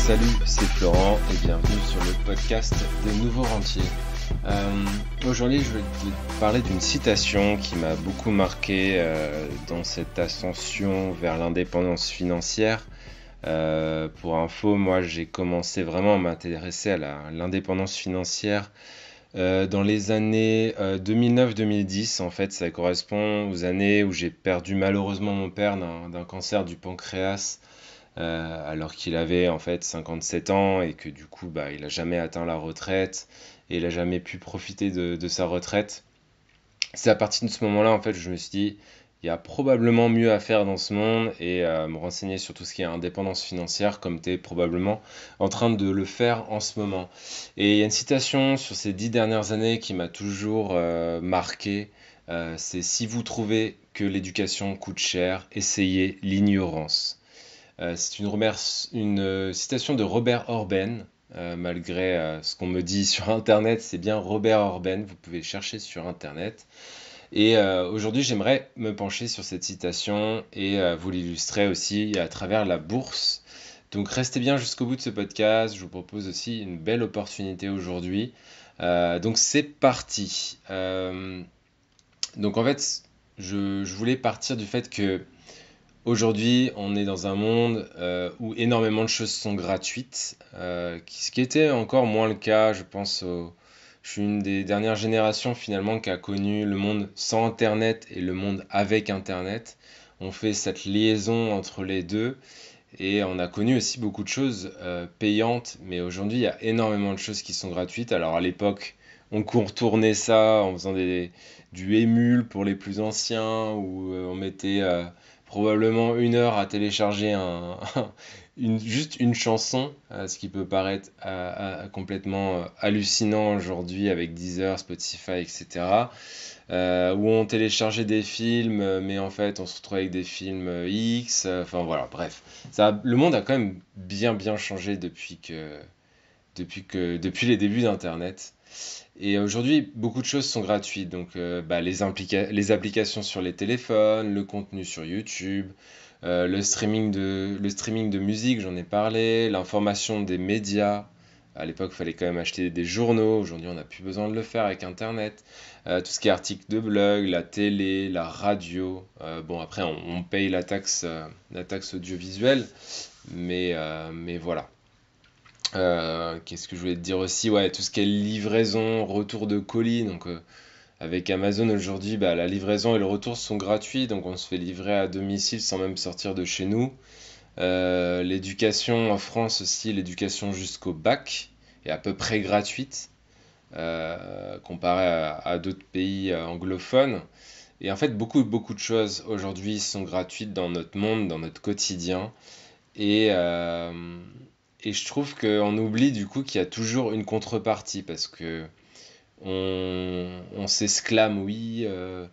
Salut, c'est Florent et bienvenue sur le podcast des nouveaux rentiers. Euh, aujourd'hui, je vais vous parler d'une citation qui m'a beaucoup marqué euh, dans cette ascension vers l'indépendance financière. Euh, pour info, moi j'ai commencé vraiment à m'intéresser à l'indépendance financière euh, dans les années 2009-2010. Euh, en fait, ça correspond aux années où j'ai perdu malheureusement mon père d'un cancer du pancréas. alors qu'il avait en fait 57 ans et que du coup bah, il n'a jamais atteint la retraite et il n'a jamais pu profiter de, de sa retraite. C'est à partir de ce moment-là en fait je me suis dit il y a probablement mieux à faire dans ce monde et à euh, me renseigner sur tout ce qui est indépendance financière comme tu es probablement en train de le faire en ce moment. Et il y a une citation sur ces dix dernières années qui m'a toujours euh, marqué, euh, c'est si vous trouvez que l'éducation coûte cher, essayez l'ignorance. c'est une, une citation de Robert Orben, malgré ce qu'on me dit sur Internet, c'est bien Robert Orben, vous pouvez chercher sur Internet. Et euh, aujourd'hui, j'aimerais me pencher sur cette citation et euh, vous l'illustrer aussi à travers la bourse. Donc restez bien jusqu'au bout de ce podcast. Je vous propose aussi une belle opportunité aujourd'hui. Euh, donc c'est parti. donc en fait, je, voulais partir du fait que aujourd'hui, on est dans un monde où énormément de choses sont gratuites, ce qui était encore moins le cas, je pense, au, je suis une des dernières générations finalement qui a connu le monde sans Internet et le monde avec Internet. On fait cette liaison entre les deux et on a connu aussi beaucoup de choses euh, payantes, mais aujourd'hui il y a énormément de choses qui sont gratuites. Alors à l'époque, on contournait ça en faisant des, du émule pour les plus anciens, où euh, on mettait euh, probablement une heure à télécharger un, juste une chanson, euh, ce qui peut paraître euh, euh, complètement hallucinant aujourd'hui avec Deezer, Spotify, etc. où on téléchargeait des films, mais en fait on se retrouve avec des films X. Enfin voilà, bref. Ça, le monde a quand même bien bien changé depuis que, depuis que, depuis les débuts d'Internet. Et aujourd'hui, beaucoup de choses sont gratuites, donc bah, les applications sur les téléphones, le contenu sur YouTube, euh, le, streaming de, le streaming de musique, j'en ai parlé, l'information des médias. À l'époque, il fallait quand même acheter des journaux. Aujourd'hui, on n'a plus besoin de le faire avec Internet. Euh, tout ce qui est articles de blog, la télé, la radio. Euh, bon, après, on, on, paye la taxe, la taxe audiovisuelle. Mais, voilà. Qu'est-ce que je voulais te dire aussi Ouais, tout ce qui est livraison, retour de colis. Donc, avec Amazon aujourd'hui, bah, la livraison et le retour sont gratuits, donc on se fait livrer à domicile sans même sortir de chez nous. Euh, l'éducation en France aussi, l'éducation jusqu'au bac est à peu près gratuite euh, comparée à, d'autres pays euh, anglophones. Et en fait, beaucoup, beaucoup de choses aujourd'hui sont gratuites dans notre monde, dans notre quotidien. Et, et je trouve qu'on oublie du coup qu'il y a toujours une contrepartie parce que on, s'exclame, oui, euh,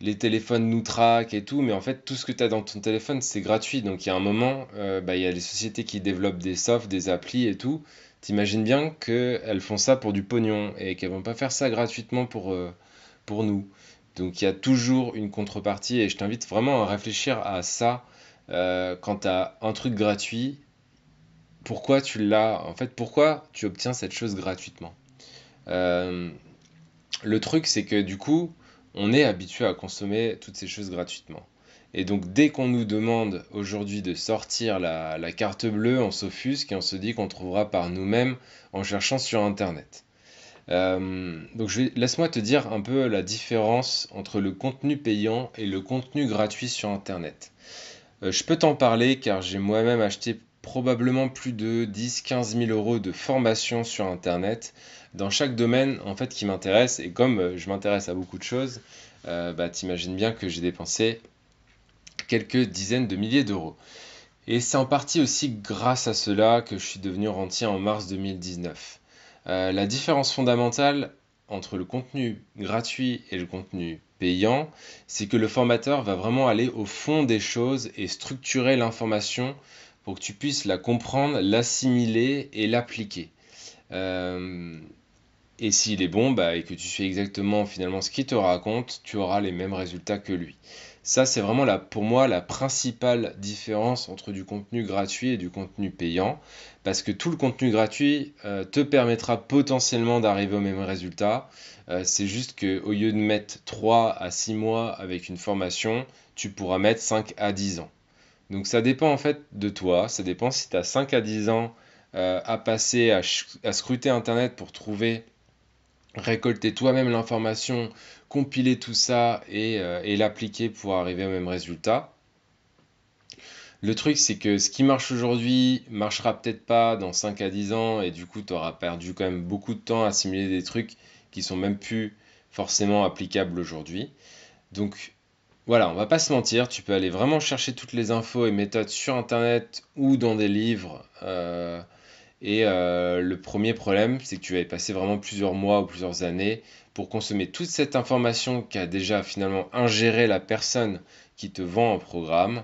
les téléphones nous traquent et tout, mais en fait, tout ce que tu as dans ton téléphone, c'est gratuit. Donc, il y a un moment, euh, bah, il y a les sociétés qui développent des softs, des applis et tout. T'imagines bien qu'elles font ça pour du pognon et qu'elles vont pas faire ça gratuitement pour, euh, pour nous. Donc, il y a toujours une contrepartie et je t'invite vraiment à réfléchir à ça quand tu as un truc gratuit pourquoi tu l'as En fait, pourquoi tu obtiens cette chose gratuitement euh, le truc, c'est que du coup, on est habitué à consommer toutes ces choses gratuitement. Et donc, dès qu'on nous demande aujourd'hui de sortir la, carte bleue, on s'offusque et on se dit qu'on trouvera par nous-mêmes en cherchant sur Internet. Euh, donc, laisse-moi te dire un peu la différence entre le contenu payant et le contenu gratuit sur Internet. Euh, je peux t'en parler car j'ai moi-même acheté probablement plus de 10-15 000 euros de formation sur Internet dans chaque domaine en fait qui m'intéresse. Et comme euh, je m'intéresse à beaucoup de choses, euh, bah, t'imagines bien que j'ai dépensé quelques dizaines de milliers d'euros. Et c'est en partie aussi grâce à cela que je suis devenu rentier en mars 2019. Euh, la différence fondamentale entre le contenu gratuit et le contenu payant, c'est que le formateur va vraiment aller au fond des choses et structurer l'information pour que tu puisses la comprendre, l'assimiler et l'appliquer. Euh, et s'il est bon, bah, et que tu fais exactement finalement ce qu'il te raconte, tu auras les mêmes résultats que lui. Ça, c'est vraiment la, pour moi la principale différence entre du contenu gratuit et du contenu payant, parce que tout le contenu gratuit euh, te permettra potentiellement d'arriver au même résultat. Euh, c'est juste qu'au lieu de mettre 3 à 6 mois avec une formation, tu pourras mettre 5 à 10 ans. Donc ça dépend en fait de toi, ça dépend si tu as 5 à 10 ans euh, à passer à, scruter Internet pour trouver, récolter toi-même l'information, compiler tout ça euh, et, l'appliquer pour arriver au même résultat. Le truc, c'est que ce qui marche aujourd'hui marchera peut-être pas dans 5 à 10 ans et du coup, tu auras perdu quand même beaucoup de temps à simuler des trucs qui sont même plus forcément applicables aujourd'hui. Donc, voilà, on va pas se mentir, tu peux aller vraiment chercher toutes les infos et méthodes sur Internet ou dans des livres. Euh, et euh, le premier problème, c'est que tu vas y passer vraiment plusieurs mois ou plusieurs années pour consommer toute cette information qu'a déjà finalement ingérée la personne qui te vend un programme.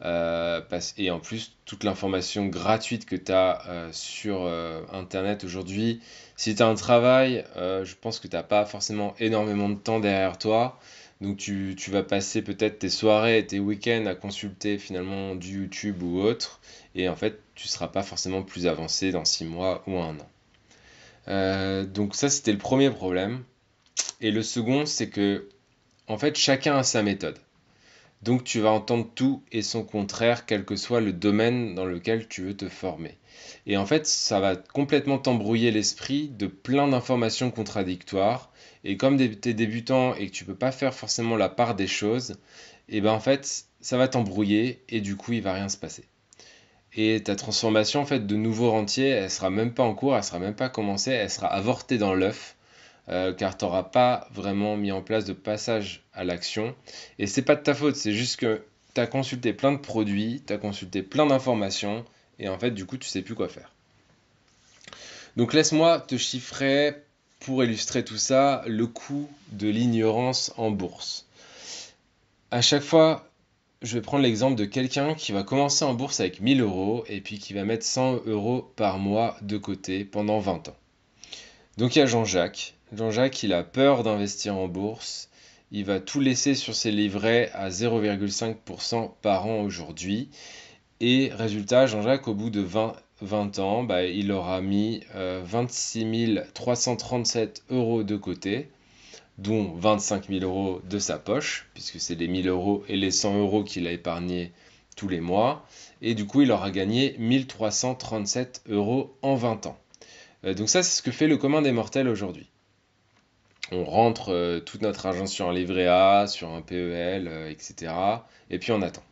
Euh, et en plus, toute l'information gratuite que tu as sur Internet aujourd'hui, si tu as un travail, je pense que tu n'as pas forcément énormément de temps derrière toi. Donc tu, vas passer peut-être tes soirées tes week-ends à consulter finalement du YouTube ou autre, et en fait tu ne seras pas forcément plus avancé dans six mois ou un an. Euh, donc ça c'était le premier problème. Et le second c'est que en fait chacun a sa méthode. Donc tu vas entendre tout et son contraire, quel que soit le domaine dans lequel tu veux te former. Et en fait, ça va complètement t'embrouiller l'esprit de plein d'informations contradictoires. Et comme tu es débutant et que tu peux pas faire forcément la part des choses, et eh ben en fait, ça va t'embrouiller et du coup, il va rien se passer. Et ta transformation en fait de nouveau rentier, elle sera même pas en cours, elle sera même pas commencée, elle sera avortée dans l'œuf euh, car tu n'auras pas vraiment mis en place de passage à l'action. Et c'est pas de ta faute, c'est juste que tu as consulté plein de produits, tu as consulté plein d'informations, et en fait, du coup, tu sais plus quoi faire. Donc laisse-moi te chiffrer pour illustrer tout ça le coût de l'ignorance en bourse. À chaque fois, je vais prendre l'exemple de quelqu'un qui va commencer en bourse avec 1000 euros et puis qui va mettre 100 euros par mois de côté pendant 20 ans. Donc il y a Jean-Jacques, Jean-Jacques, il a peur d'investir en bourse. Il va tout laisser sur ses livrets à 0,5% par an aujourd'hui. Et résultat, Jean-Jacques, au bout de 20, ans, bah, il aura mis 26 euh, 337 euros de côté, dont 25 000 euros de sa poche, puisque c'est les 1000 euros et les 100 euros qu'il a épargnés tous les mois. Et du coup, il aura gagné 337 euros en 20 ans. Euh, donc ça, c'est ce que fait le commun des mortels aujourd'hui on rentre euh, toute notre argent sur un livret A, sur un PEL, etc. Euh, et puis on attend.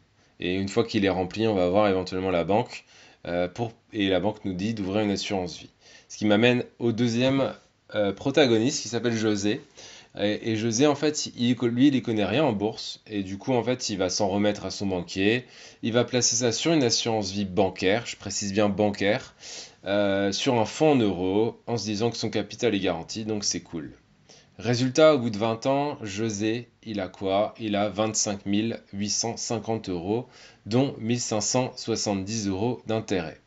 Et une fois qu'il est rempli, on va voir éventuellement la banque. Euh, et la banque nous dit d'ouvrir une assurance vie. Ce qui m'amène au deuxième protagoniste qui s'appelle José. Et, José, en fait, il, lui, il ne connaît rien en bourse. Et du coup, en fait, il va s'en remettre à son banquier. Il va placer ça sur une assurance vie bancaire, je précise bien bancaire, sur un fonds en euros, en se disant que son capital est garanti, donc c'est cool. Résultat, au bout de 20 ans, José, il a quoi Il a 25 850 euros, dont 1570 euros d'intérêt.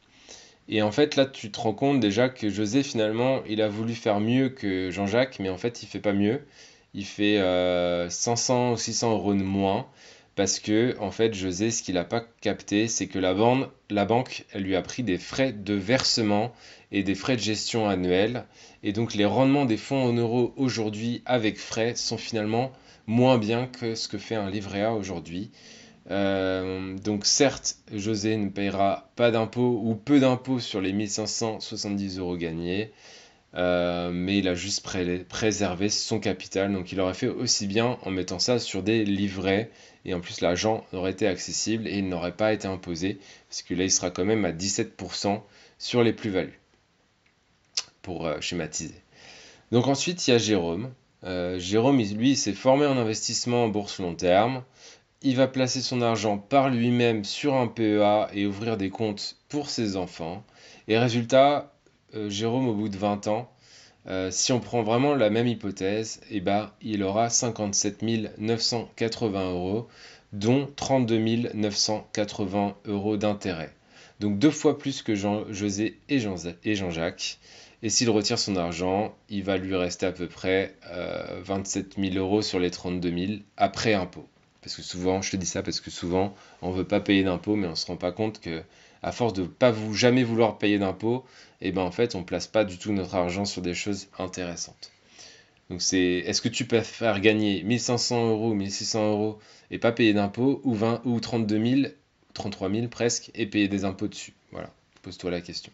Et en fait, là, tu te rends compte déjà que José, finalement, il a voulu faire mieux que Jean-Jacques, mais en fait, il fait pas mieux. Il fait 500 euh, ou 600 euros de moins parce que en fait José ce qu'il n'a pas capté c'est que la, banque lui a pris des frais de versement et des frais de gestion annuels et donc les rendements des fonds en euros aujourd'hui avec frais sont finalement moins bien que ce que fait un livret A aujourd'hui. Euh, donc certes, José ne payera pas d'impôts ou peu d'impôts sur les 1570 euros gagnés, euh, mais il a juste préservé son capital. Donc il aurait fait aussi bien en mettant ça sur des livrets. Et en plus, l'argent aurait été accessible et il n'aurait pas été imposé. Parce que là, il sera quand même à 17% sur les plus-values. Pour euh, schématiser. Donc ensuite, il y a Jérôme. Euh, Jérôme, lui, s'est formé en investissement en bourse long terme. Il va placer son argent par lui-même sur un PEA et ouvrir des comptes pour ses enfants. Et résultat, euh, Jérôme au bout de 20 ans, euh, si on prend vraiment la même hypothèse, eh ben, il aura 57 980 euros, dont 32 980 euros d'intérêt. Donc deux fois plus que José et Jean-Jacques. Et, s'il retire son argent, il va lui rester à peu près 27 euh, 000 euros sur les 32 000 après impôt. Parce que souvent, je te dis ça parce que souvent, on ne veut pas payer d'impôts, mais on ne se rend pas compte que à force de pas vous jamais vouloir payer d'impôts, et eh ben en fait on place pas du tout notre argent sur des choses intéressantes. Donc c'est est-ce que tu peux faire gagner 1500 euros, 1600 euros et pas payer d'impôts ou 20 ou 32 000, 33 000 presque et payer des impôts dessus. Voilà, pose-toi la question.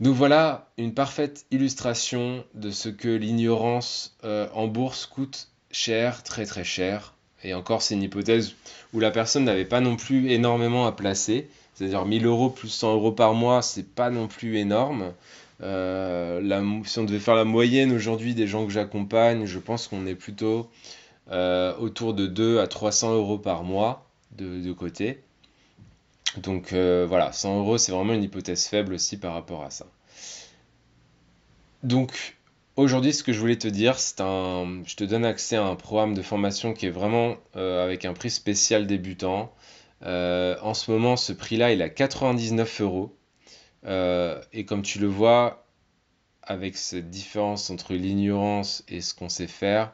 Nous voilà une parfaite illustration de ce que l'ignorance euh, en bourse coûte cher, très très cher. Et encore, c'est une hypothèse où la personne n'avait pas non plus énormément à placer. C'est-à-dire 1000 euros plus 100 euros par mois, c'est pas non plus énorme. Euh, si on devait faire la moyenne aujourd'hui des gens que j'accompagne, je pense qu'on est plutôt euh, autour de 2 à 300 euros par mois de, côté. Donc euh, voilà, 100 euros, c'est vraiment une hypothèse faible aussi par rapport à ça. Donc aujourd'hui, ce que je voulais te dire, c'est un, je te donne accès à un programme de formation qui est vraiment avec un prix spécial débutant. Euh, en ce moment, ce prix-là, il est à 99 euros. Euh, et comme tu le vois, avec cette différence entre l'ignorance et ce qu'on sait faire,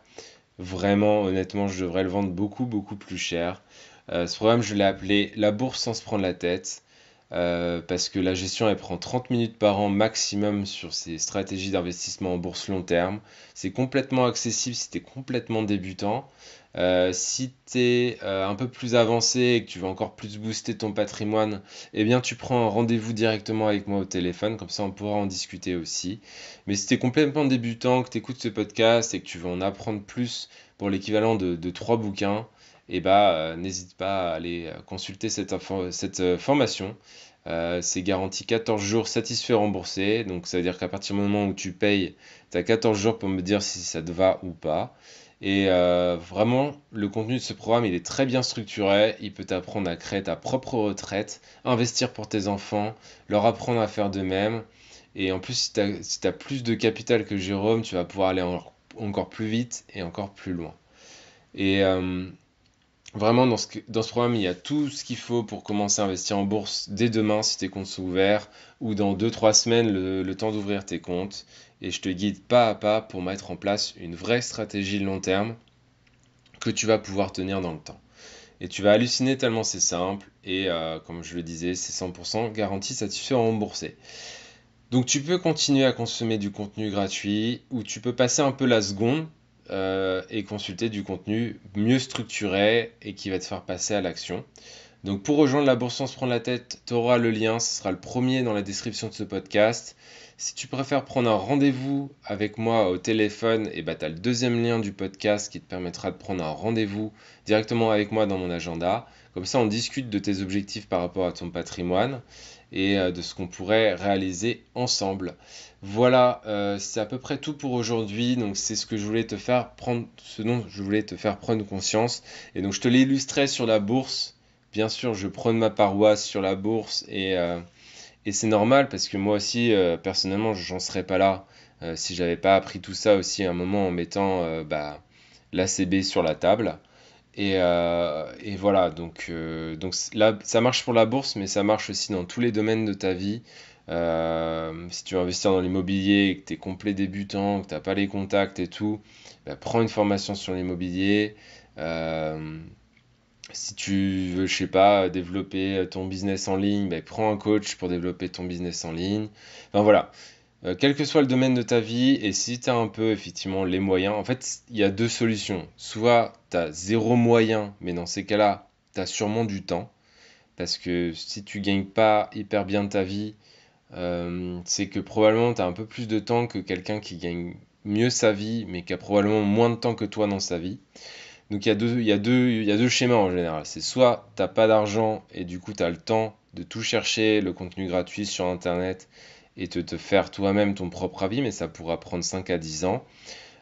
vraiment, honnêtement, je devrais le vendre beaucoup, beaucoup plus cher. Euh, ce programme, je l'ai appelé La bourse sans se prendre la tête. Euh, parce que la gestion elle prend 30 minutes par an maximum sur ces stratégies d'investissement en bourse long terme. C'est complètement accessible si tu es complètement débutant. Euh, si tu es euh, un peu plus avancé et que tu veux encore plus booster ton patrimoine, eh bien tu prends un rendez-vous directement avec moi au téléphone, comme ça on pourra en discuter aussi. Mais si tu es complètement débutant, que tu écoutes ce podcast et que tu veux en apprendre plus pour l'équivalent de, de trois bouquins, et eh ben, euh, n'hésite pas à aller euh, consulter cette, cette euh, formation. c'est garanti 14 jours satisfait remboursé. Donc ça veut dire qu'à partir du moment où tu payes, tu as 14 jours pour me dire si ça te va ou pas. Et vraiment, le contenu de ce programme, il est très bien structuré. Il peut t'apprendre à créer ta propre retraite, investir pour tes enfants, leur apprendre à faire de même. Et en plus, si tu as, plus de capital que Jérôme, tu vas pouvoir aller encore plus vite et encore plus loin. Et euh, vraiment, dans ce, programme, il y a tout ce qu'il faut pour commencer à investir en bourse dès demain si tes comptes sont ouverts ou dans 2-3 semaines le, temps d'ouvrir tes comptes. Et je te guide pas à pas pour mettre en place une vraie stratégie de long terme que tu vas pouvoir tenir dans le temps. Et tu vas halluciner tellement c'est simple et euh, comme je le disais, c'est 100% garanti, satisfait, remboursé. Donc tu peux continuer à consommer du contenu gratuit ou tu peux passer un peu la seconde euh, et consulter du contenu mieux structuré et qui va te faire passer à l'action. Donc pour rejoindre la bourse sans se prendre la tête, tu auras le lien, ce sera le premier dans la description de ce podcast. Si tu préfères prendre un rendez-vous avec moi au téléphone, et eh bah ben, tu as le deuxième lien du podcast qui te permettra de prendre un rendez-vous directement avec moi dans mon agenda. Comme ça, on discute de tes objectifs par rapport à ton patrimoine et euh, de ce qu'on pourrait réaliser ensemble. Voilà, euh, c'est à peu près tout pour aujourd'hui. Donc c'est ce que je voulais te faire prendre, ce dont je voulais te faire prendre conscience. Et donc je te illustré sur la bourse. Bien sûr, je prône ma paroisse sur la bourse et, euh, c'est normal parce que moi aussi, personnellement, je n'en serais pas là si j'avais pas appris tout ça aussi à un moment en mettant bah, l'ACB sur la table. Euh, et, voilà, donc, euh, donc là, ça marche pour la bourse, mais ça marche aussi dans tous les domaines de ta vie. Euh, si tu veux investir dans l'immobilier, que tu es complet débutant, que tu n'as pas les contacts et tout, bah, prends une formation sur l'immobilier. si tu veux, je sais pas, développer ton business en ligne, bah, prends un coach pour développer ton business en ligne. Enfin voilà, quel que soit le domaine de ta vie, et si tu as un peu effectivement les moyens, en fait, il y a deux solutions. Soit t'as zéro moyen, mais dans ces cas-là, t'as sûrement du temps. Parce que si tu gagnes pas hyper bien ta vie, euh, c'est que probablement tu as un peu plus de temps que quelqu'un qui gagne mieux sa vie, mais qui a probablement moins de temps que toi dans sa vie. Donc il y, a deux, y, deux, y a deux schémas en général. C'est soit t'as pas d'argent et du coup tu as le temps de tout chercher, le contenu gratuit sur Internet, et de te faire toi-même ton propre avis, mais ça pourra prendre 5 à 10 ans.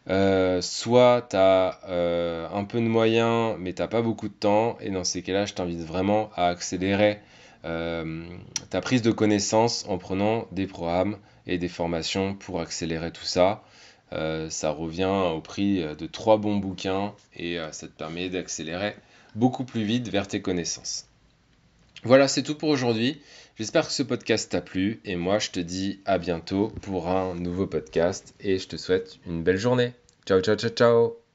Euh, soit tu as euh, un peu de moyens, mais n'as pas beaucoup de temps, et dans ces cas-là, je t'invite vraiment à accélérer euh, ta prise de connaissance en prenant des programmes et des formations pour accélérer tout ça. ça revient au prix de trois bons bouquins et ça te permet d'accélérer beaucoup plus vite vers tes connaissances. Voilà, c'est tout pour aujourd'hui. J'espère que ce podcast t'a plu et moi je te dis à bientôt pour un nouveau podcast et je te souhaite une belle journée. Ciao ciao ciao ciao